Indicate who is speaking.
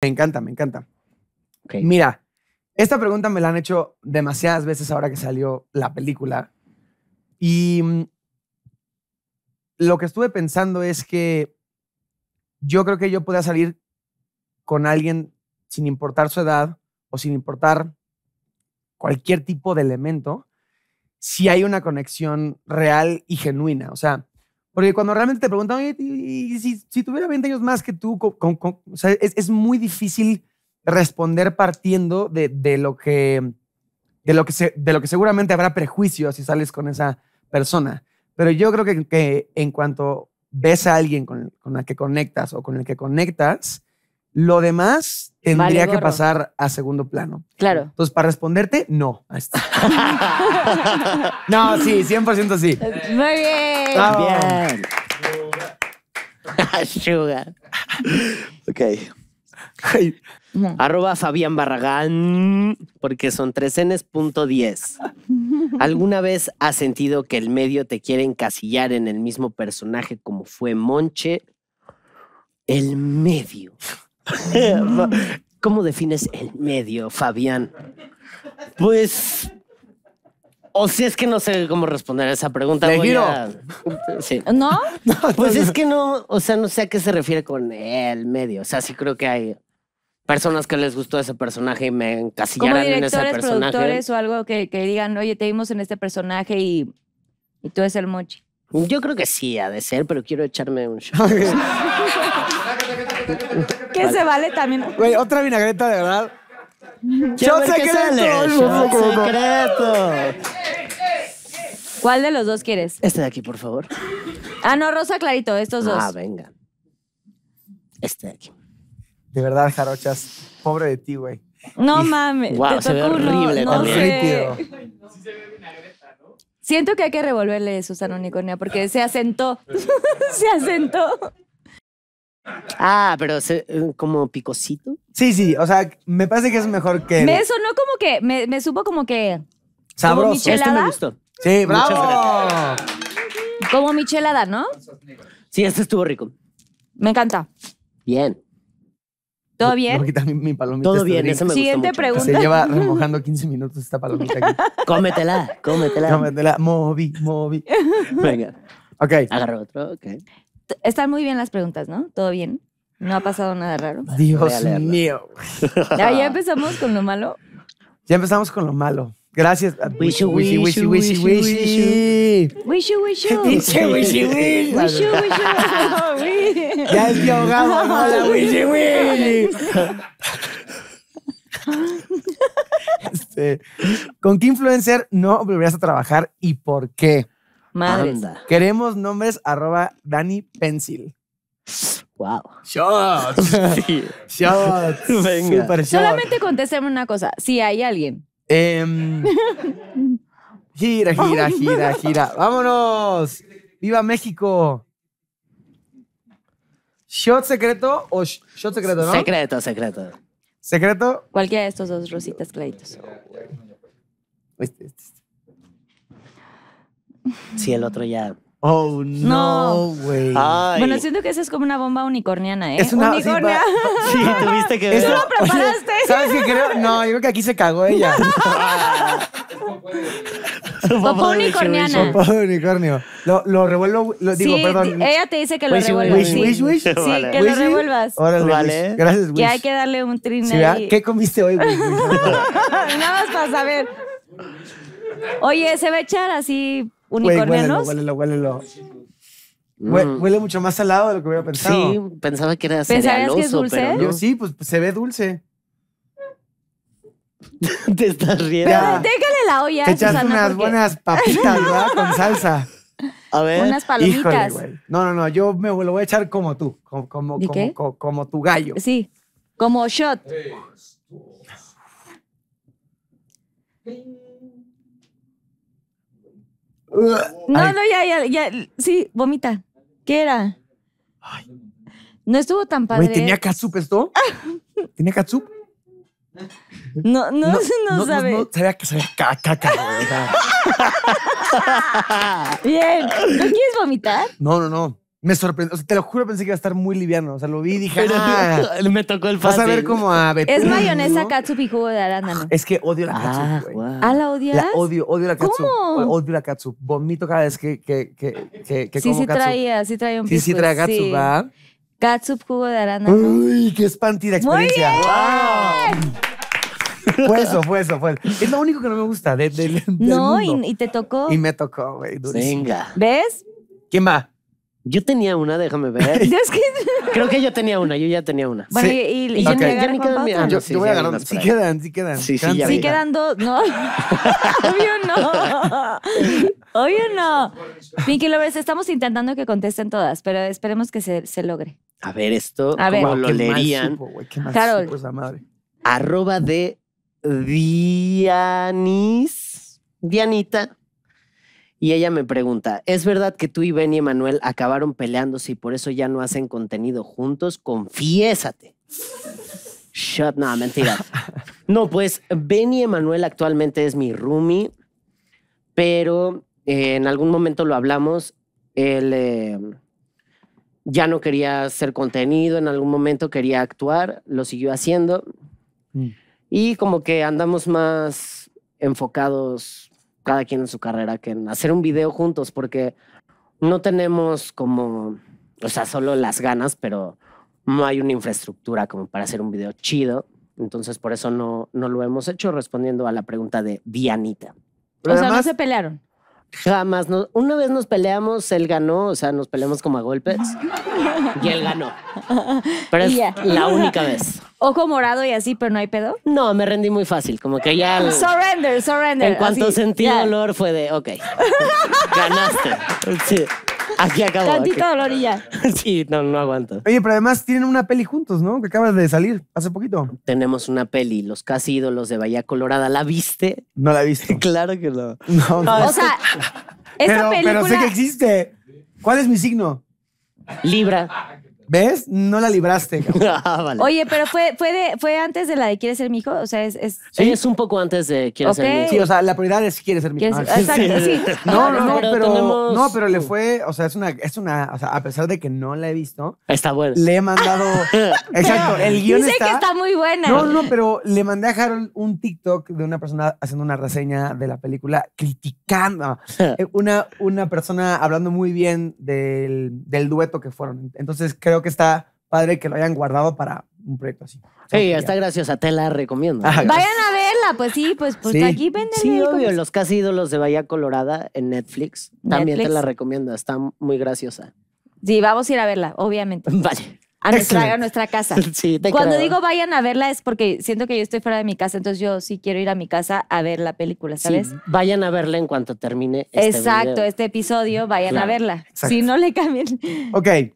Speaker 1: Me encanta, me encanta. Mira, esta pregunta me la han hecho demasiadas veces ahora que salió la película. Y mm, lo que estuve pensando es que yo creo que yo pueda salir con alguien sin importar su edad o sin importar cualquier tipo de elemento, si hay una conexión real y genuina. O sea, porque cuando realmente te preguntan, Oye, y, si, tuviera 20 años más que tú, es, muy difícil responder partiendo de, lo que, de, lo que de lo que seguramente habrá prejuicios si sales con esa persona. Pero yo creo que, en cuanto ves a alguien con, con, la que conectas o con el que conectas, lo demás tendría que pasar a segundo plano. Claro. Entonces, para responderte, no. no, sí, 100% sí.
Speaker 2: Muy bien.
Speaker 3: Bien. Sugar. ok. Arroba Fabián Barragán, porque son tres Ns punto diez. ¿Alguna vez has sentido que el medio te quiere encasillar en el mismo personaje como fue Monche? El medio. ¿Cómo defines el medio, Fabián? Pues. O si es que no sé cómo responder a esa pregunta. Le ¿No? Pues es que no, o sea, no sé a qué se refiere con el medio. O sea, sí creo que hay personas que les gustó ese personaje y me encasillaron en ese directores, personaje. productores
Speaker 2: o algo que, digan, oye, te vimos en este personaje y, y tú eres el mochi.
Speaker 3: Yo creo que sí, ha de ser, pero quiero echarme un shot
Speaker 2: se vale también.
Speaker 3: Güey, otra vinagreta, de verdad.
Speaker 2: Yo sé ¿Cuál de los dos quieres? Este de aquí, por favor. Ah, no, Rosa Clarito, estos dos. Ah, venga. Este
Speaker 1: de aquí. De verdad, Jarochas, pobre de ti, güey.
Speaker 2: No mames. se horrible
Speaker 1: no Sé. se ve
Speaker 2: vinagreta, ¿no? Siento que hay que revolverle a Susana Unicornia porque se asentó. se asentó.
Speaker 3: Ah, pero eh, como picosito.
Speaker 1: Sí, sí, o sea, me parece que es mejor que. Me
Speaker 2: sonó como que, me, me supo como que. Sabroso. este me
Speaker 3: gustó. Sí, bravo.
Speaker 2: Como michelada, ¿no?
Speaker 3: Sí, este estuvo rico. Me encanta. Bien.
Speaker 2: ¿Todo bien? Porque
Speaker 1: también mi, mi palomita. Todo bien, eso me Siguiente gustó pregunta. Se lleva remojando 15 minutos esta palomita aquí. cómetela, cómetela. Cómetela, Movi, movi. Venga. Ok. Agarro otro, ok.
Speaker 2: Están muy bien las preguntas, ¿no? ¿Todo bien? ¿No ha pasado nada raro? Dios
Speaker 1: mío. ¿Ya,
Speaker 2: empezamos con lo malo.
Speaker 1: Ya empezamos con lo malo. Gracias. Wishy, ah, wishu, wishu, wishu! ¡Wishu, wishu! ¡Dice wishu, wishu! ¡Wishu, wishu! ¡Ya es yoga, mamá! ¡Wishu, wishu! ¡Wishu, wishu, wishu, wishu! Wishy, wishy, wishy. wishu Ya es que la Este, ¿Con qué influencer no volverías a trabajar y por qué? Madre Queremos nombres arroba Dani Pencil. Wow. Shots. Shots. Venga. Solamente
Speaker 2: contésteme una cosa. Si hay alguien.
Speaker 1: Em, gira, gira, gira, gira. Vámonos. Viva México. ¿Shot secreto o shot secreto, no? Secreto, secreto. ¿Secreto?
Speaker 2: Cualquiera de estos dos rositas claritos.
Speaker 1: este. este, este si el otro
Speaker 3: ya Oh, no, güey. Bueno,
Speaker 2: siento que esa es como una bomba unicorniana, ¿eh? Es una unicornia. Sí,
Speaker 3: tuviste que ver.
Speaker 1: Eso lo preparaste. ¿Sabes qué creo? No, yo creo que aquí se cagó ella. Popó unicorniana. Popó unicornio. Lo, lo revuelvo. digo, perdón. Ella te
Speaker 2: dice que lo revuelvas. Wish, wish, wish. Sí, vale. que lo revuelvas. vale. Gracias, Wish. Que hay que darle un trineo ¿Qué
Speaker 1: comiste hoy, Wish?
Speaker 2: Nada más para saber. Oye, se va a echar así unicornianos. Güey,
Speaker 1: huélelo, huélelo, huélelo. Mm. Huele mucho más salado de lo que a pensado. Sí, pensaba que era cerealoso, que es dulce? Yo sí, pues se ve dulce. Te estás riendo. Déjale la olla. Te echaste unas buenas papitas, ¿verdad? Con salsa. A ver. Unas palomitas. no, no, no. Yo me lo voy a echar como tú. Como, como, como, tu gallo. Sí. Como
Speaker 2: shot. No, no, ya, ya, ya. Sí, vomita. ¿Qué era? No estuvo tan padre. ¿tenía
Speaker 1: Katsup esto? ¿Tenía Katsup? No, no, no, sabe. No, sabía que sabía caca.
Speaker 2: Bien. ¿No quieres vomitar?
Speaker 1: No, no, no me sorprendió. O sea, te lo juro, pensé que iba a estar muy liviano. O sea, lo vi y dije, ah, me tocó el fácil. Vas a ver cómo a Es mayonesa
Speaker 2: katsup y jugo de arándano.
Speaker 1: Es que odio la ah, katsup, güey. ¿Ah, la odias? La odio, odio la katsup. ¿Cómo? Odio la katsup. Vomito cada vez que, que, que, sí, sí traía,
Speaker 2: sí traía un sí, sí traía katsup, ¿verdad? Katsup, jugo de arándano. Uy,
Speaker 1: qué espantida experiencia. ¡Wow! Fue eso, fue eso, fue eso. Es lo único que no me gusta de, del- del
Speaker 2: No, y, te tocó. Y me
Speaker 3: tocó, güey, Venga. ¿Ves? ¿Quién va? Yo tenía una, déjame ver. Creo que yo tenía una, yo ya tenía una. Bueno, y, y- y yo, ah, sí, voy quedan, sí quedan. Sí, sí, Quedan- Sí
Speaker 2: quedan dos. No, obvio no. Obvio no. Pinky Lovers, estamos intentando que contesten todas, pero esperemos que se, se logre.
Speaker 3: A ver, esto, A ver. como lo leerían. Carol. Arroba de Dianis. Dianita y ella me pregunta, ¿es verdad que tú y Benny Emanuel acabaron peleándose y por eso ya no hacen contenido juntos? Confiésate. Shut, no, mentira. No, pues Benny Emanuel actualmente es mi roomie, pero eh, en algún momento lo hablamos. Él em, ya no quería hacer contenido, en algún momento quería actuar, lo siguió haciendo. Mm. Y como que andamos más enfocados cada quien en su carrera, que hacer un video juntos, porque no tenemos como, o sea, solo las ganas, pero no hay una infraestructura como para hacer un video chido. Entonces, por eso no, no lo hemos hecho respondiendo a la pregunta de Dianita. o sea, no se pelearon. Jamás. una vez nos peleamos, él ganó, o sea, nos peleamos como a golpes. Y él ganó. Pero es la única vez. Ojo morado y así, pero no hay pedo. No, me rendí muy fácil, como que ya. surrender, surrender. En cuanto sentí dolor fue de, ok, ganaste. Aquí acabo. Tantito dolor Sí, no, no aguanto. Oye, pero además tienen una peli juntos, ¿no? Que acabas de salir hace poquito. Tenemos una peli, Los Casi Ídolos de Bahía Colorada. ¿La viste? No la viste. claro que no. No, O sea, esa pero, película... Pero sé que
Speaker 1: existe. ¿Cuál es mi signo? Libra. ¿Ves? No la libraste. Ah, Oye,
Speaker 2: pero fue, fue, de, fue antes de la de ¿Quieres ser mi hijo? O sea, es. es... Sí,
Speaker 1: es un poco antes de ¿Quieres ser mi hijo? Sí, o sea, la prioridad es ¿Quieres ser mi hijo? Ah, exacto, sí. No, no, no, pero, no, pero le fue, o sea, es una, es una, o sea, a pesar de que no la he visto. Está buena. Le he mandado. exacto, el guión dice está. que está muy
Speaker 2: buena. No, no,
Speaker 1: pero le mandé a Harold un TikTok de una persona haciendo una reseña de la película criticando. una, una persona hablando muy bien del, del dueto que fueron. Entonces creo que está padre que lo hayan guardado para un proyecto así.
Speaker 3: Sí, está graciosa, te la recomiendo. Ah, vayan a
Speaker 2: verla, pues sí, pues, pues aquí venden. Sí, obvio,
Speaker 3: Los Casi Ídolos de Bahía Colorada en Netflix. También te la recomiendo, está muy graciosa.
Speaker 2: Sí, vamos a ir a verla, obviamente.
Speaker 3: Vale. A nuestra, nuestra,
Speaker 2: casa. Sí, te Cuando digo vayan a verla es porque siento que yo estoy fuera de mi casa, entonces yo sí quiero ir a mi casa a ver la película, ¿sabes? Sí,
Speaker 3: vayan a verla en cuanto termine. Este Exacto, este
Speaker 2: episodio, vayan a verla. Si no le cambien.
Speaker 3: Ok,